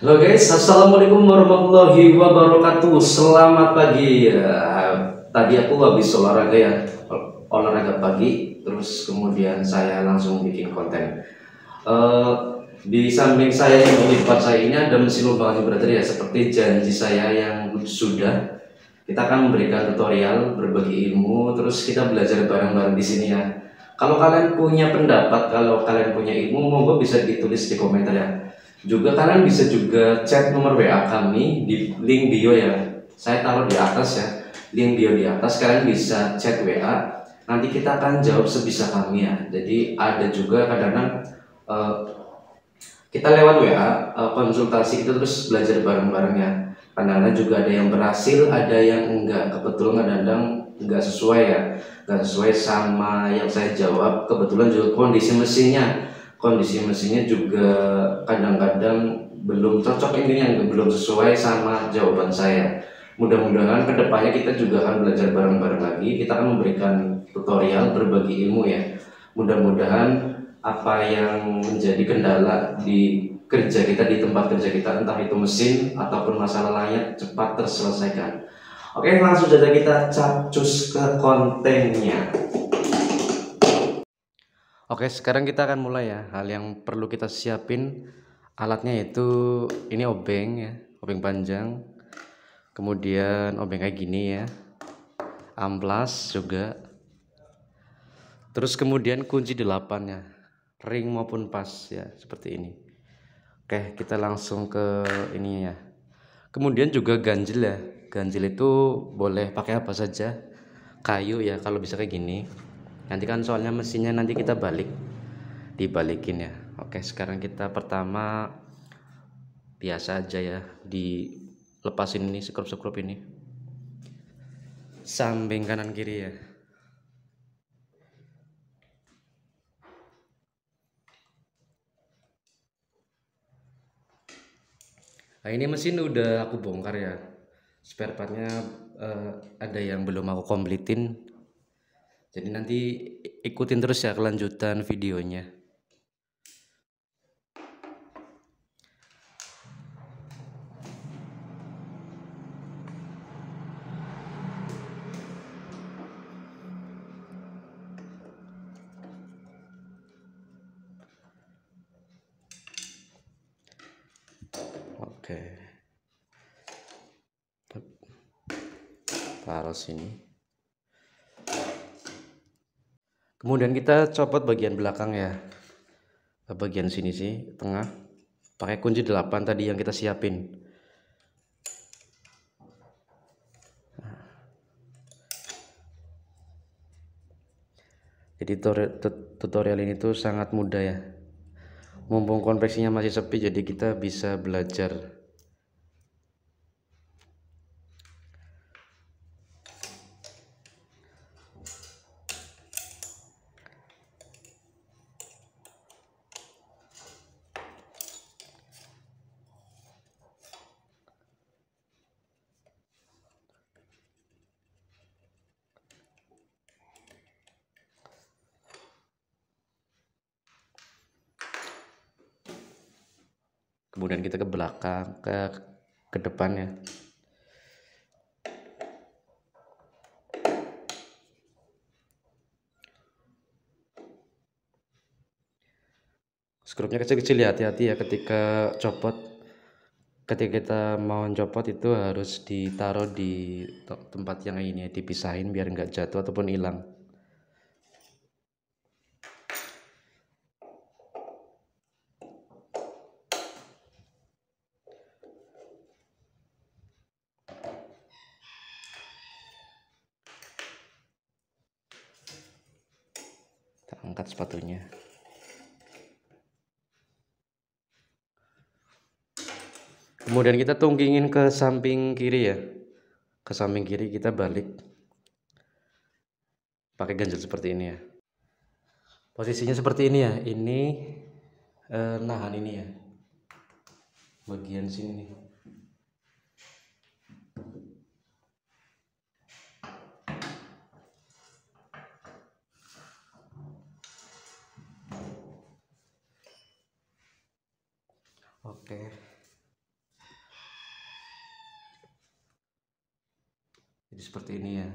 Halo guys, assalamualaikum warahmatullahi wabarakatuh. Selamat pagi. Ya, tadi aku habis olahraga ya, olahraga pagi. Terus kemudian saya langsung bikin konten. Eh, di samping saya ini di depan saya ini ada mesin lubang vibrator ya, seperti janji saya yang sudah. Kita akan memberikan tutorial, berbagi ilmu, terus kita belajar bareng-bareng di sini ya. Kalau kalian punya pendapat, kalau kalian punya ilmu, monggo bisa ditulis di komentar ya juga kalian bisa juga chat nomor WA kami di link bio ya. Saya taruh di atas ya. Link bio di atas kalian bisa chat WA. Nanti kita akan jawab sebisa kami ya. Jadi ada juga kadang-kadang uh, kita lewat WA uh, eh, konsultasi itu terus belajar bareng-bareng ya. kadang juga ada yang berhasil, ada yang enggak. Kebetulan kadang-kadang enggak sesuai ya. Enggak sesuai sama yang saya jawab. Kebetulan juga kondisi mesinnya kondisi mesinnya juga kadang-kadang belum cocok ini yang belum sesuai sama jawaban saya mudah-mudahan kedepannya kita juga akan belajar bareng-bareng lagi kita akan memberikan tutorial berbagi ilmu ya mudah-mudahan apa yang menjadi kendala di kerja kita di tempat kerja kita entah itu mesin ataupun masalah lainnya cepat terselesaikan oke langsung saja kita capcus ke kontennya Oke, sekarang kita akan mulai ya. Hal yang perlu kita siapin alatnya itu ini obeng ya, obeng panjang. Kemudian obeng kayak gini ya. Amplas juga. Terus kemudian kunci delapannya, ring maupun pas ya, seperti ini. Oke, kita langsung ke ini ya. Kemudian juga ganjil ya. Ganjil itu boleh pakai apa saja. Kayu ya, kalau bisa kayak gini nanti kan soalnya mesinnya nanti kita balik dibalikin ya oke sekarang kita pertama biasa aja ya dilepasin ini sekrup-sekrup ini samping kanan kiri ya Nah, ini mesin udah aku bongkar ya. Spare partnya uh, ada yang belum aku komplitin. Jadi nanti ikutin terus ya kelanjutan videonya. Oke. Taruh sini. kemudian kita copot bagian belakang ya bagian sini sih tengah pakai kunci 8 tadi yang kita siapin jadi tutorial ini tuh sangat mudah ya mumpung konveksinya masih sepi jadi kita bisa belajar kemudian kita ke belakang ke ke depan ya skrupnya kecil-kecil ya hati-hati ya ketika copot ketika kita mau copot itu harus ditaruh di tempat yang ini ya, dipisahin biar nggak jatuh ataupun hilang kemudian kita tungkingin ke samping kiri ya ke samping kiri kita balik pakai ganjel seperti ini ya posisinya seperti ini ya ini eh, nahan ini ya bagian sini Oke. Okay. seperti ini ya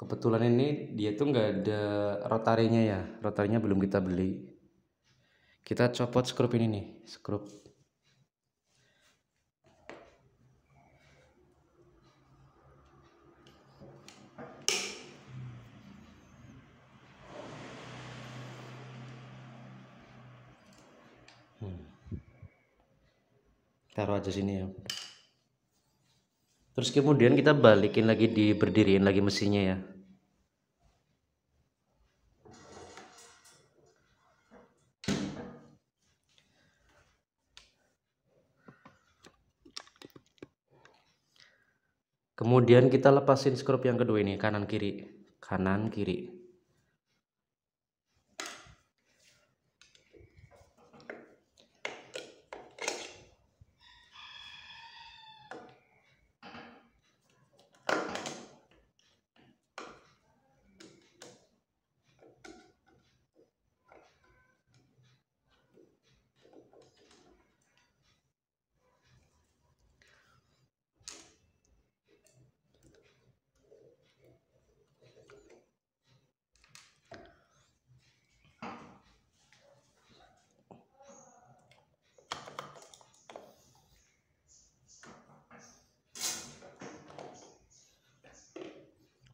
kebetulan ini dia tuh nggak ada rotarinya ya rotarinya belum kita beli kita copot skrup ini nih skrup hmm. taruh aja sini ya terus kemudian kita balikin lagi diberdiriin lagi mesinnya ya kemudian kita lepasin skrup yang kedua ini kanan kiri kanan kiri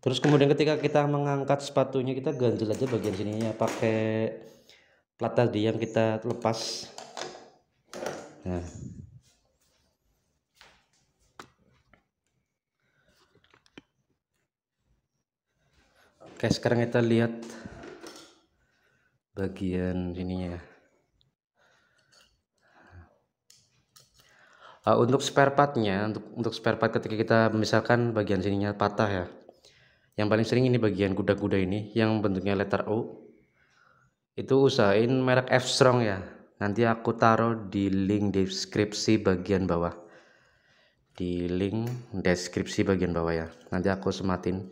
terus kemudian ketika kita mengangkat sepatunya kita ganjel aja bagian sininya pakai plat tadi yang kita lepas nah oke sekarang kita lihat bagian sininya uh, untuk spare partnya untuk untuk spare part ketika kita misalkan bagian sininya patah ya yang paling sering ini bagian kuda-kuda ini yang bentuknya letter u itu usahain merek F Strong ya nanti aku taruh di link deskripsi bagian bawah di link deskripsi bagian bawah ya nanti aku sematin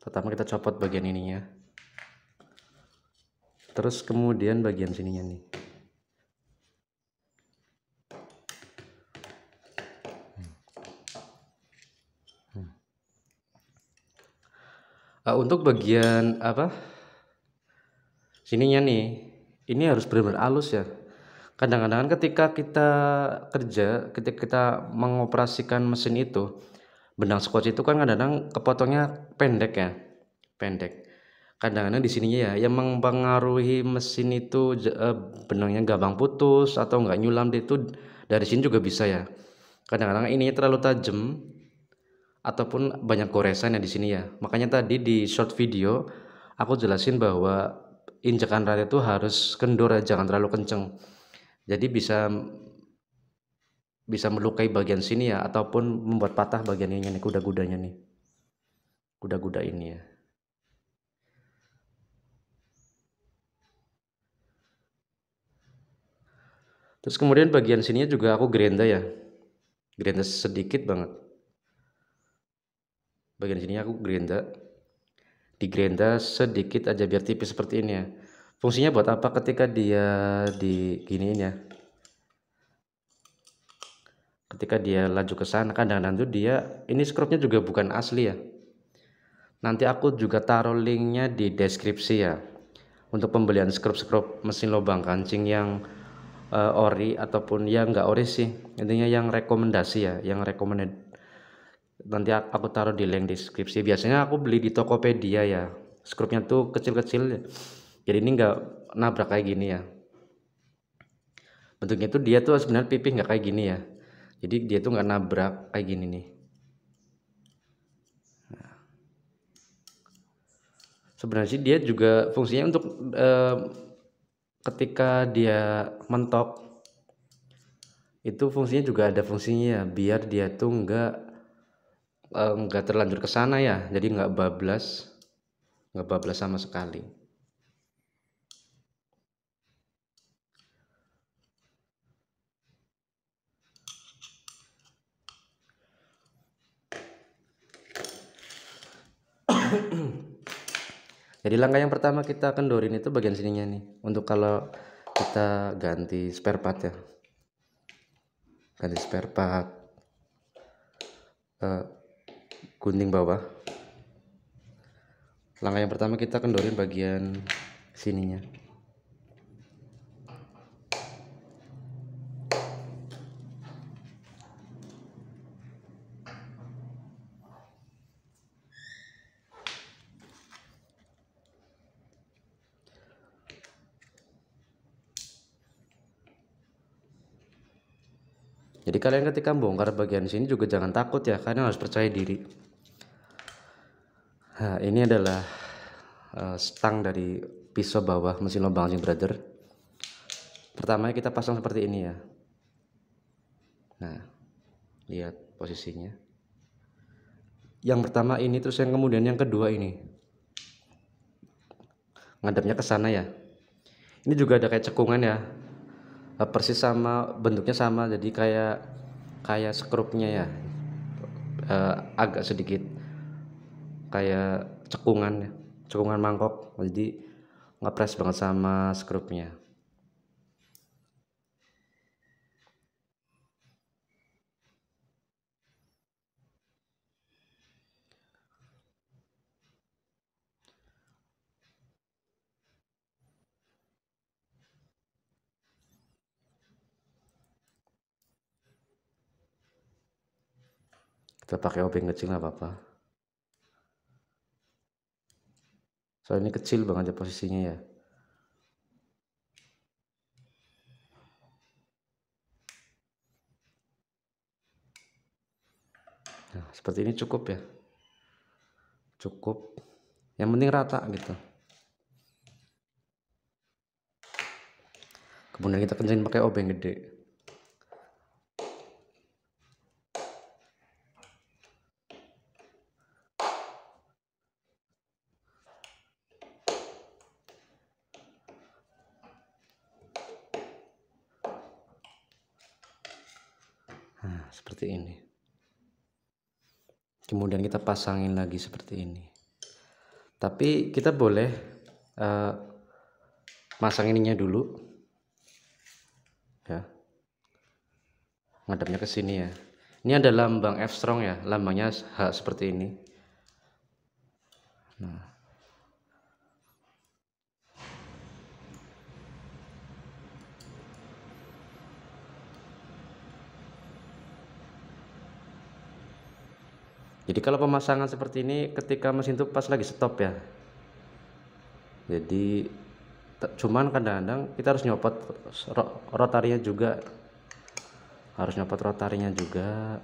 pertama kita copot bagian ininya terus kemudian bagian sininya nih uh, untuk bagian apa sininya nih ini harus benar-benar halus ya kadang-kadang kan ketika kita kerja ketika kita mengoperasikan mesin itu benang scotch itu kan kadang-kadang kepotongnya pendek ya pendek kadang-kadang di sini ya yang mempengaruhi mesin itu eh, benangnya gampang putus atau nggak nyulam itu dari sini juga bisa ya kadang-kadang ini terlalu tajam ataupun banyak goresan ya di sini ya makanya tadi di short video aku jelasin bahwa injekan rata itu harus kendor ya, jangan terlalu kenceng jadi bisa bisa melukai bagian sini ya ataupun membuat patah bagian ini nih kuda-kudanya nih kuda-kuda ini ya terus kemudian bagian sininya juga aku gerenda ya gerenda sedikit banget bagian sini aku gerenda di gerenda sedikit aja biar tipis seperti ini ya fungsinya buat apa ketika dia di giniin ya ketika dia laju ke sana kadang-kadang tuh dia ini scriptnya juga bukan asli ya nanti aku juga taruh linknya di deskripsi ya untuk pembelian skrup-skrup mesin lubang kancing yang uh, ori ataupun yang nggak ori sih intinya yang rekomendasi ya yang recommended nanti aku taruh di link deskripsi biasanya aku beli di Tokopedia ya skrupnya tuh kecil-kecil jadi ini nggak nabrak kayak gini ya bentuknya tuh dia tuh sebenarnya pipih nggak kayak gini ya jadi dia tuh nggak nabrak kayak gini nih nah. sebenarnya sih dia juga fungsinya untuk eh, ketika dia mentok itu fungsinya juga ada fungsinya biar dia tuh nggak eh, nggak eh, terlanjur ke sana ya jadi nggak bablas nggak bablas sama sekali jadi langkah yang pertama kita kendorin itu bagian sininya nih untuk kalau kita ganti spare part ya ganti spare part uh, gunting bawah langkah yang pertama kita kendorin bagian sininya Jadi kalian ketika membongkar bagian sini juga jangan takut ya, kalian harus percaya diri. Nah, ini adalah uh, stang dari pisau bawah mesin lubang anjing brother. Pertama kita pasang seperti ini ya. Nah, lihat posisinya. Yang pertama ini terus yang kemudian yang kedua ini. Ngadepnya ke sana ya. Ini juga ada kayak cekungan ya, Eh, persis sama bentuknya sama jadi kayak kayak skrupnya ya uh, agak sedikit kayak cekungan ya, cekungan mangkok jadi ngepres banget sama skrupnya kita pakai obeng kecil nggak apa-apa soalnya ini kecil banget ya posisinya ya Nah, seperti ini cukup ya. Cukup. Yang penting rata gitu. Kemudian kita kencengin pakai obeng gede. pasangin lagi seperti ini tapi kita boleh uh, masang ininya dulu ya ngadapnya ke sini ya ini ada lambang F strong ya lambangnya H seperti ini nah jadi kalau pemasangan seperti ini ketika mesin itu pas lagi stop ya jadi cuman kadang-kadang kita harus nyopot rotarinya juga harus nyopot rotarinya juga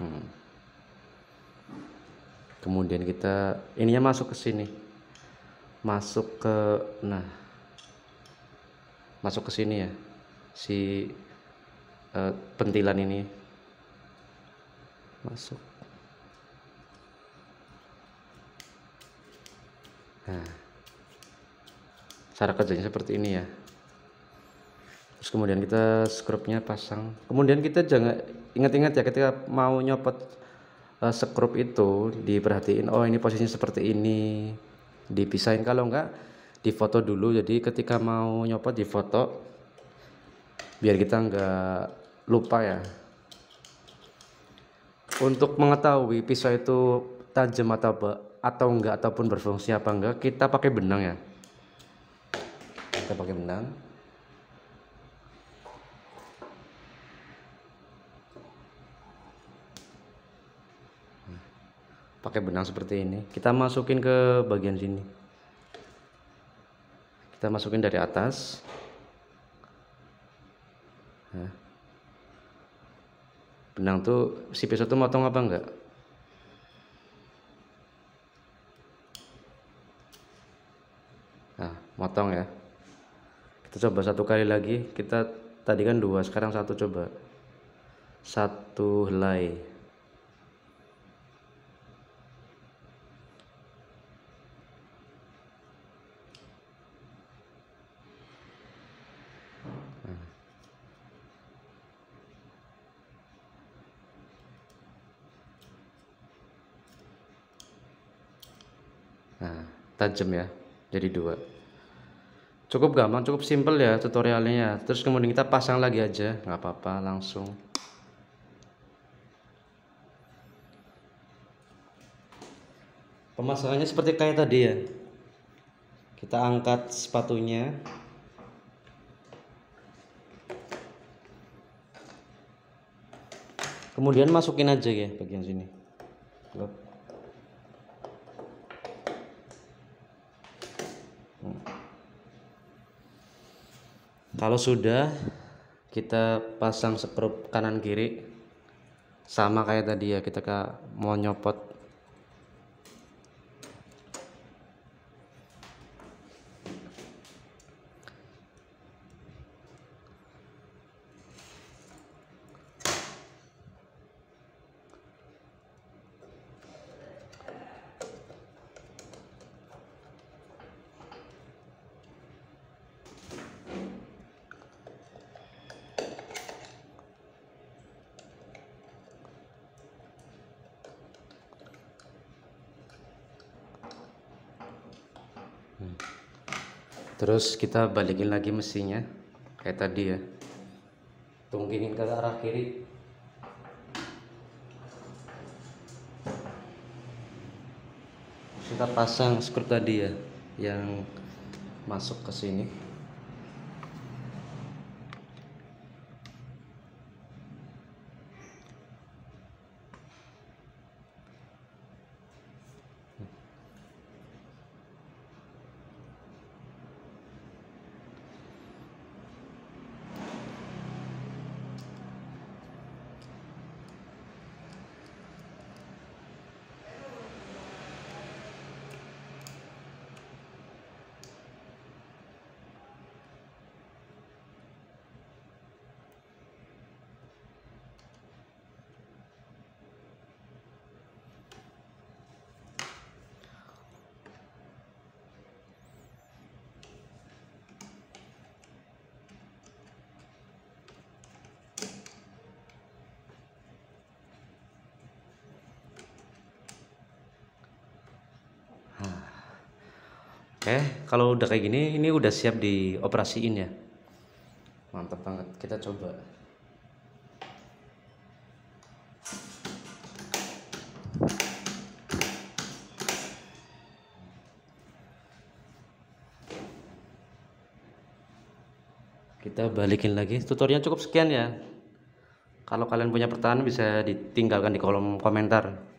hmm. kemudian kita ininya masuk ke sini masuk ke nah masuk ke sini ya si uh, pentilan ini masuk nah cara kerjanya seperti ini ya terus kemudian kita skrupnya pasang kemudian kita jangan ingat-ingat ya ketika mau nyopot uh, skrup itu diperhatiin oh ini posisinya seperti ini dipisahin kalau enggak di foto dulu jadi ketika mau nyopot foto biar kita nggak lupa ya untuk mengetahui pisau itu tajam atau atau enggak ataupun berfungsi apa enggak kita pakai benang ya kita pakai benang pakai benang seperti ini kita masukin ke bagian sini kita masukin dari atas ya. benang tuh si pisau tuh motong apa enggak nah motong ya kita coba satu kali lagi kita tadi kan dua sekarang satu coba satu helai tajam ya jadi dua cukup gampang cukup simple ya tutorialnya ya. terus kemudian kita pasang lagi aja nggak apa-apa langsung pemasangannya seperti kayak tadi ya kita angkat sepatunya kemudian masukin aja ya bagian sini Lep. kalau sudah kita pasang sekrup kanan kiri sama kayak tadi ya kita mau nyopot terus kita balikin lagi mesinnya kayak tadi ya tungginin ke arah kiri kita pasang skrup tadi ya yang masuk ke sini eh kalau udah kayak gini ini udah siap dioperasiin ya mantap banget kita coba kita balikin lagi tutorialnya cukup sekian ya kalau kalian punya pertanyaan bisa ditinggalkan di kolom komentar